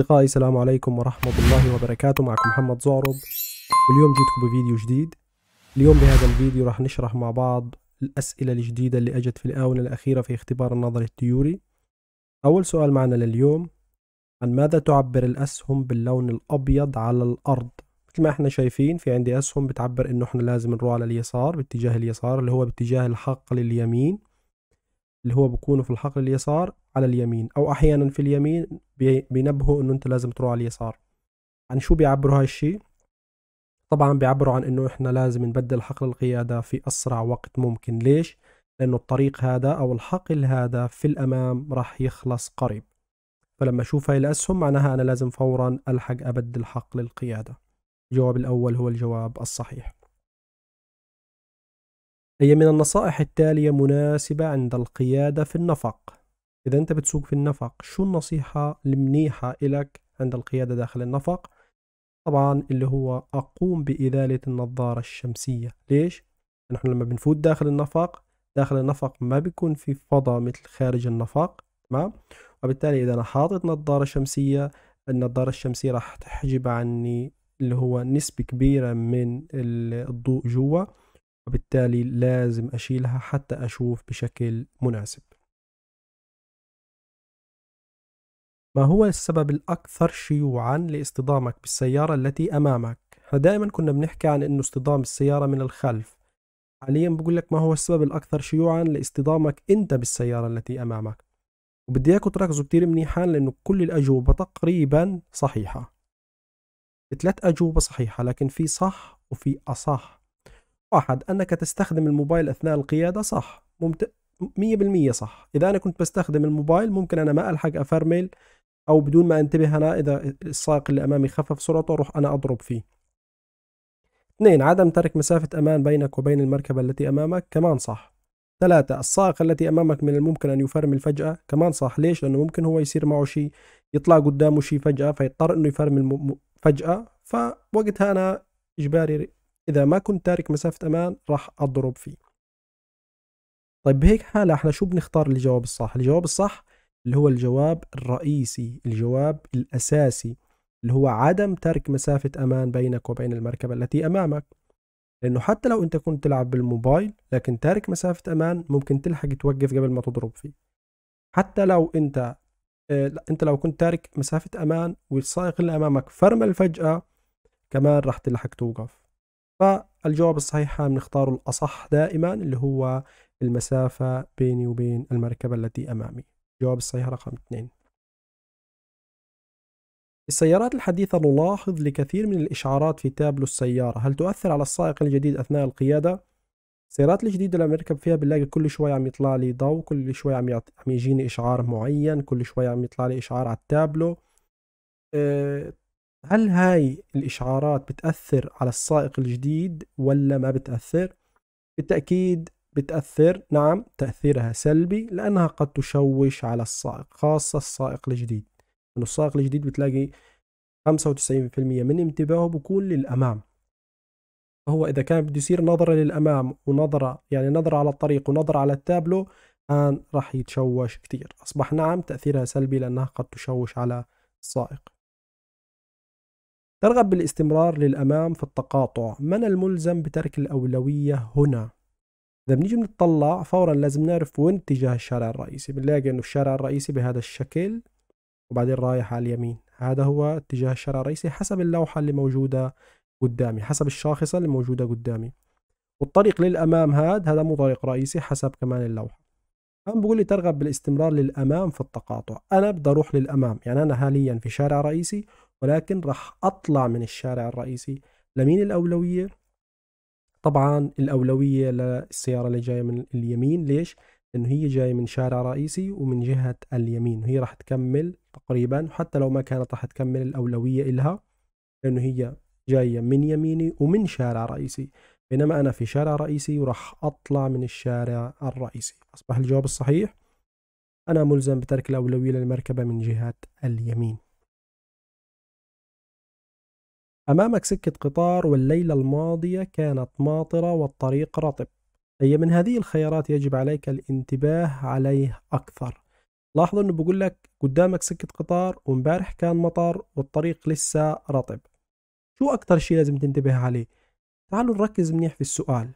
أصدقائي السلام عليكم ورحمة الله وبركاته معكم محمد زعرب واليوم جيتكم بفيديو جديد اليوم بهذا الفيديو راح نشرح مع بعض الأسئلة الجديدة اللي أجت في الآونة الأخيرة في اختبار النظري التيوري أول سؤال معنا لليوم عن ماذا تعبر الأسهم باللون الأبيض على الأرض مثل ما احنا شايفين في عندي أسهم بتعبر إنه احنا لازم نروح على اليسار باتجاه اليسار اللي هو باتجاه الحقل اليمين اللي هو بكونه في الحقل اليسار على اليمين او احيانا في اليمين بينبهوا انه انت لازم تروح على اليسار عن يعني شو بيعبروا هاي الشيء طبعا بيعبروا عن انه احنا لازم نبدل حقل القيادة في اسرع وقت ممكن ليش لانه الطريق هذا او الحقل هذا في الامام راح يخلص قريب فلما اشوف هاي الاسهم معناها انا لازم فورا الحق ابدل حقل القيادة الجواب الاول هو الجواب الصحيح هي من النصائح التالية مناسبة عند القيادة في النفق إذا أنت بتسوق في النفق شو النصيحة المنيحة إلك عند القيادة داخل النفق طبعا اللي هو أقوم بإزالة النظارة الشمسية ليش؟ نحن لما بنفوت داخل النفق داخل النفق ما بيكون في فضاء مثل خارج النفق تمام وبالتالي إذا أنا حاطط نظارة شمسية النظارة الشمسية راح تحجب عني اللي هو نسبة كبيرة من الضوء جوا وبالتالي لازم أشيلها حتى أشوف بشكل مناسب ما هو السبب الأكثر شيوعا لاصطدامك بالسيارة التي أمامك؟ احنا دائما كنا بنحكي عن انه اصطدام السيارة من الخلف حاليا بقول لك ما هو السبب الأكثر شيوعا لاصطدامك أنت بالسيارة التي أمامك وبدي اياكم تركزوا كتير منيحان لأنه كل الأجوبة تقريبا صحيحة ثلاث أجوبة صحيحة لكن في صح وفي أصح واحد أنك تستخدم الموبايل أثناء القيادة صح ممت... مية بالمية صح إذا أنا كنت بستخدم الموبايل ممكن أنا ما ألحق أفرمل او بدون ما انتبه انا اذا السائق اللي امامي خفف سرعته اروح انا اضرب فيه اثنين عدم ترك مسافة امان بينك وبين المركبة التي امامك كمان صح ثلاثة السائق التي امامك من الممكن ان يفرمل فجأة كمان صح ليش لانه ممكن هو يصير معه شيء يطلع قدامه شيء فجأة فيضطر انه يفرمل فجأة فوقتها انا اجباري اذا ما كنت تارك مسافة امان راح اضرب فيه طيب بهيك حالة احنا شو بنختار الجواب الصح الجواب الصح اللي هو الجواب الرئيسي الجواب الأساسي اللي هو عدم ترك مسافة أمان بينك وبين المركبة التي أمامك لأنه حتى لو أنت كنت تلعب بالموبايل لكن تارك مسافة أمان ممكن تلحق توقف قبل ما تضرب فيه حتى لو أنت آه، أنت لو كنت تارك مسافة أمان والسائق اللي أمامك فرمل فجأة كمان راح تلحق توقف فالجواب الصحيح بنختاره الأصح دائما اللي هو المسافة بيني وبين المركبة التي أمامي جواب الصحيح رقم اثنين السيارات الحديثة نلاحظ لكثير من الإشعارات في تابلو السيارة هل تؤثر على السائق الجديد أثناء القيادة؟ السيارات الجديدة لما نركب فيها بنلاقي كل شوي عم يطلع لي ضوء كل شوي عم, يعط... عم يجيني إشعار معين كل شوي عم يطلع لي إشعار على التابلو أه... هل هاي الإشعارات بتأثر على السائق الجديد ولا ما بتأثر؟ بالتأكيد بتأثر نعم تأثيرها سلبي لأنها قد تشوش على السائق خاصة السائق الجديد من السائق الجديد بتلاقي 95% من انتباهه بكون للأمام فهو إذا كان بده يصير نظرة للأمام ونظرة يعني نظرة على الطريق ونظرة على التابلو الآن راح يتشوش كتير أصبح نعم تأثيرها سلبي لأنها قد تشوش على السائق ترغب بالاستمرار للأمام في التقاطع من الملزم بترك الأولوية هنا إذا بنيجي بنطلع فورا لازم نعرف وين اتجاه الشارع الرئيسي بنلاقي إنه الشارع الرئيسي بهذا الشكل وبعدين رايح على اليمين هذا هو اتجاه الشارع الرئيسي حسب اللوحة اللي موجودة قدامي حسب الشاخصة اللي موجودة قدامي والطريق للأمام هاد هذا مو طريق رئيسي حسب كمان اللوحة أنا بقول لي ترغب بالاستمرار للأمام في التقاطع أنا بدي أروح للأمام يعني أنا حاليا في شارع رئيسي ولكن راح أطلع من الشارع الرئيسي لمين الأولوية طبعا الاولويه للسياره اللي جايه من اليمين ليش لانه هي جايه من شارع رئيسي ومن جهه اليمين وهي راح تكمل تقريبا وحتى لو ما كانت راح تكمل الاولويه إلها لانه هي جايه من يميني ومن شارع رئيسي بينما انا في شارع رئيسي وراح اطلع من الشارع الرئيسي اصبح الجواب الصحيح انا ملزم بترك الاولويه للمركبه من جهه اليمين أمامك سكة قطار والليلة الماضية كانت ماطرة والطريق رطب أي من هذه الخيارات يجب عليك الانتباه عليه أكثر لاحظ أنه بقول لك قدامك سكة قطار ومبارح كان مطر والطريق لسه رطب شو أكثر شيء لازم تنتبه عليه؟ تعالوا نركز منيح في السؤال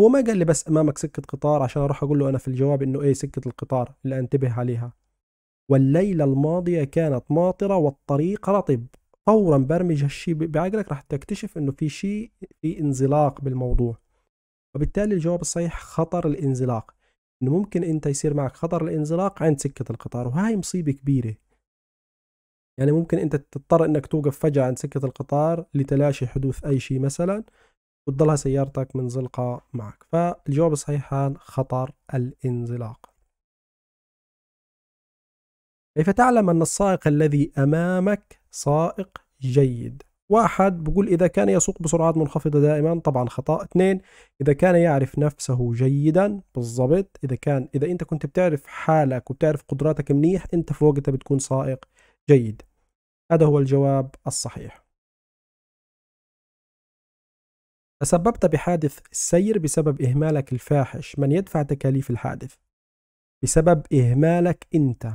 هو ما قال لي بس أمامك سكة قطار عشان أروح أقول له أنا في الجواب إنه إيه سكة القطار اللي أنتبه عليها والليلة الماضية كانت ماطرة والطريق رطب فورا برمج هالشيء بعقلك راح تكتشف انه في شيء في انزلاق بالموضوع وبالتالي الجواب الصحيح خطر الانزلاق انه ممكن انت يصير معك خطر الانزلاق عند سكه القطار وهاي مصيبه كبيره يعني ممكن انت تضطر انك توقف فجاه عند سكه القطار لتلاشي حدوث اي شيء مثلا وتضلها سيارتك منزلقه معك فالجواب الصحيح هان خطر الانزلاق كيف تعلم أن السائق الذي أمامك سائق جيد واحد بقول إذا كان يسوق بسرعات منخفضة دائما طبعا خطأ اثنين إذا كان يعرف نفسه جيدا بالضبط إذا كان إذا أنت كنت بتعرف حالك وبتعرف قدراتك منيح أنت في وقتها بتكون سائق جيد هذا هو الجواب الصحيح تسببت بحادث سير بسبب إهمالك الفاحش من يدفع تكاليف الحادث بسبب إهمالك أنت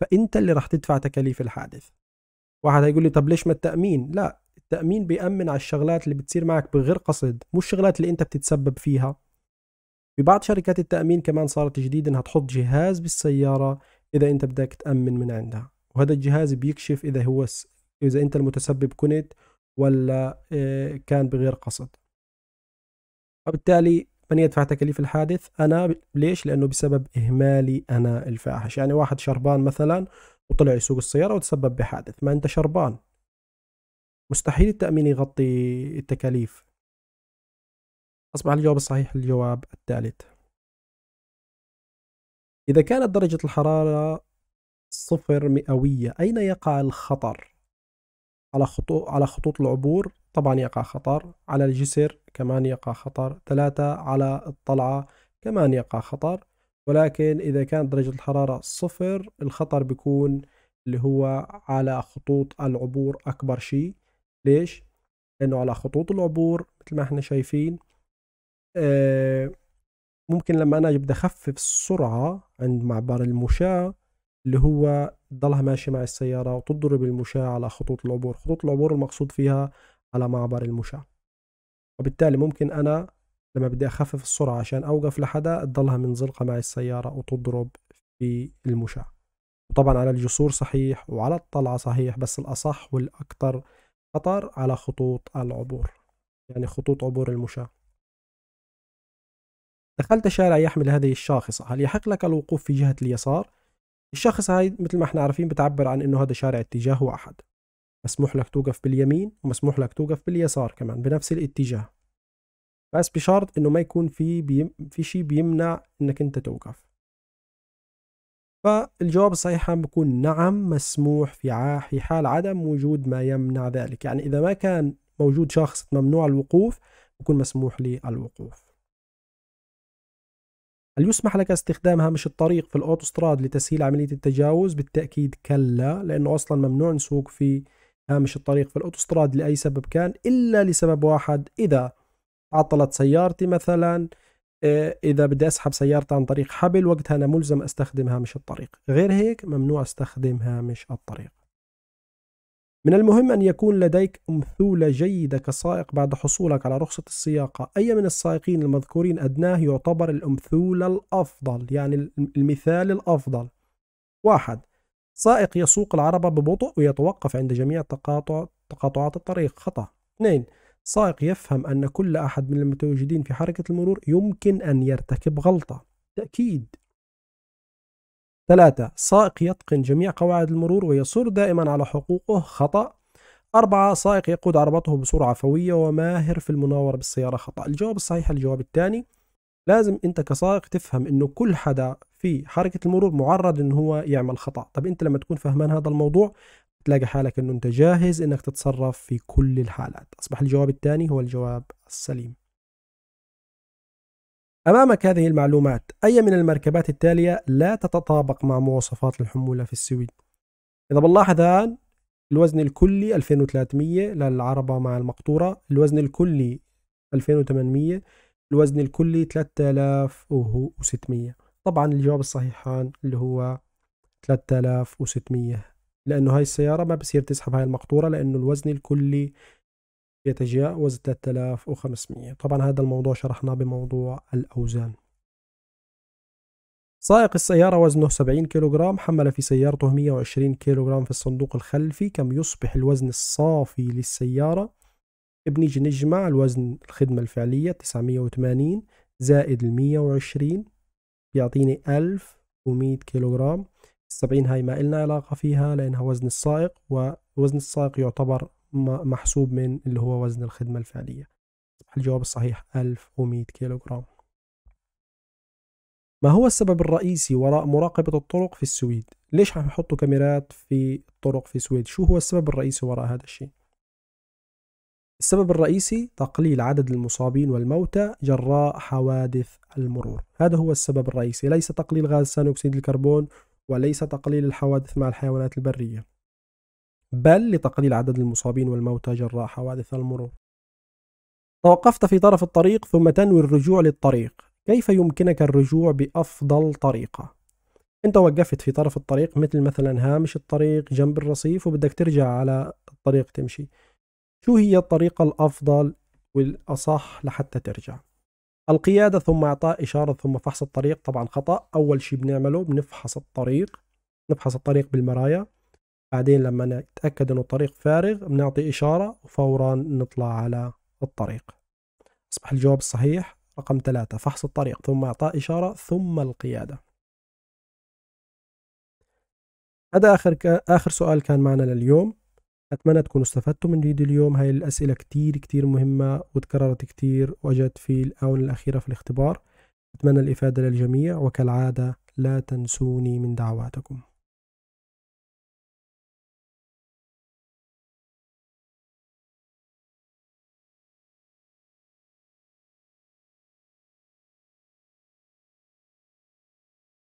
فانت اللي راح تدفع تكاليف الحادث واحد هيقول لي طب ليش ما التامين لا التامين بيامن على الشغلات اللي بتصير معك بغير قصد مو الشغلات اللي انت بتتسبب فيها في بعض شركات التامين كمان صارت جديد انها تحط جهاز بالسياره اذا انت بدك تامن من عندها وهذا الجهاز بيكشف اذا هو س... اذا انت المتسبب كنت ولا آه، كان بغير قصد وبالتالي من يدفع تكاليف الحادث أنا ليش لأنه بسبب إهمالي أنا الفاحش يعني واحد شربان مثلا وطلع يسوق السيارة وتسبب بحادث ما أنت شربان مستحيل التأمين يغطي التكاليف أصبح الجواب الصحيح الجواب الثالث إذا كانت درجة الحرارة صفر مئوية أين يقع الخطر؟ على خطوط على خطوط العبور طبعا يقع خطر على الجسر كمان يقع خطر ثلاثة على الطلعة كمان يقع خطر ولكن إذا كانت درجة الحرارة صفر الخطر بيكون اللي هو على خطوط العبور أكبر شيء ليش؟ لأنه على خطوط العبور مثل ما احنا شايفين آه، ممكن لما أنا بدي أخفف السرعة عند معبر المشاة اللي هو تضلها ماشي مع السيارة وتضرب المشاة على خطوط العبور خطوط العبور المقصود فيها على معبر المشاة وبالتالي ممكن أنا لما بدي أخفف السرعة عشان أوقف لحدا تضلها منزلقة مع السيارة وتضرب في المشاة وطبعا على الجسور صحيح وعلى الطلعة صحيح بس الأصح والأكثر خطر على خطوط العبور يعني خطوط عبور المشاة دخلت شارع يحمل هذه الشاخصة هل يحق لك الوقوف في جهة اليسار؟ الشخص هاي مثل ما احنا عارفين بتعبر عن انه هذا شارع اتجاه واحد مسموح لك توقف باليمين ومسموح لك توقف باليسار كمان بنفس الاتجاه بس بشرط انه ما يكون في بيم في شيء بيمنع انك انت توقف فالجواب الصحيح بيكون نعم مسموح في في حال عدم وجود ما يمنع ذلك يعني اذا ما كان موجود شخص ممنوع الوقوف بكون مسموح لي الوقوف هل يسمح لك استخدام هامش الطريق في الأوتوستراد لتسهيل عملية التجاوز؟ بالتأكيد كلا لأنه أصلا ممنوع نسوق في هامش الطريق في الأوتوستراد لأي سبب كان إلا لسبب واحد إذا عطلت سيارتي مثلا آه، إذا بدي أسحب سيارتي عن طريق حبل وقتها أنا ملزم أستخدم هامش الطريق غير هيك ممنوع أستخدم هامش الطريق من المهم أن يكون لديك أمثولة جيدة كسائق بعد حصولك على رخصة السياقة أي من السائقين المذكورين أدناه يعتبر الأمثولة الأفضل يعني المثال الأفضل واحد سائق يسوق العربة ببطء ويتوقف عند جميع تقاطع تقاطعات الطريق خطأ اثنين سائق يفهم أن كل أحد من المتواجدين في حركة المرور يمكن أن يرتكب غلطة تأكيد ثلاثة سائق يتقن جميع قواعد المرور ويصر دائما على حقوقه خطأ أربعة سائق يقود عربته بسرعة فوية وماهر في المناورة بالسيارة خطأ الجواب الصحيح الجواب الثاني لازم أنت كسائق تفهم أنه كل حدا في حركة المرور معرض أنه هو يعمل خطأ طب أنت لما تكون فهمان هذا الموضوع تلاقي حالك أنه أنت جاهز أنك تتصرف في كل الحالات أصبح الجواب الثاني هو الجواب السليم أمامك هذه المعلومات أي من المركبات التالية لا تتطابق مع مواصفات الحمولة في السويد إذا بنلاحظ الآن الوزن الكلي 2300 للعربة مع المقطورة الوزن الكلي 2800 الوزن الكلي 3600 طبعا الجواب الصحيح هان اللي هو 3600 لأنه هاي السيارة ما بصير تسحب هاي المقطورة لأنه الوزن الكلي يتجاوز 3500 طبعا هذا الموضوع شرحناه بموضوع الأوزان سائق السيارة وزنه 70 كيلوغرام حمل في سيارته 120 كيلوغرام في الصندوق الخلفي كم يصبح الوزن الصافي للسيارة بنيجي نجمع الوزن الخدمة الفعلية 980 زائد ال 120 بيعطيني 1100 كيلوغرام السبعين هاي ما إلنا علاقة فيها لأنها وزن السائق ووزن السائق يعتبر محسوب من اللي هو وزن الخدمة الفعلية الجواب الصحيح 1100 كيلوغرام ما هو السبب الرئيسي وراء مراقبة الطرق في السويد؟ ليش هنحطوا كاميرات في الطرق في السويد؟ شو هو السبب الرئيسي وراء هذا الشيء؟ السبب الرئيسي تقليل عدد المصابين والموتى جراء حوادث المرور هذا هو السبب الرئيسي ليس تقليل غاز ثاني أكسيد الكربون وليس تقليل الحوادث مع الحيوانات البرية بل لتقليل عدد المصابين والموتى جراء حوادث المرور توقفت في طرف الطريق ثم تنوي الرجوع للطريق كيف يمكنك الرجوع بأفضل طريقة؟ انت وقفت في طرف الطريق مثل مثلا هامش الطريق جنب الرصيف وبدك ترجع على الطريق تمشي شو هي الطريقة الأفضل والأصح لحتى ترجع؟ القيادة ثم إعطاء إشارة ثم فحص الطريق طبعا خطأ أول شيء بنعمله بنفحص الطريق نفحص الطريق بالمرايا بعدين لما نتأكد أنه الطريق فارغ بنعطي إشارة وفورا نطلع على الطريق أصبح الجواب الصحيح رقم ثلاثة فحص الطريق ثم إعطاء إشارة ثم القيادة هذا آخر, ك... آخر سؤال كان معنا لليوم أتمنى تكونوا استفدتوا من فيديو اليوم هاي الأسئلة كتير كتير مهمة وتكررت كتير وأجت في الآونة الأخيرة في الاختبار أتمنى الإفادة للجميع وكالعادة لا تنسوني من دعواتكم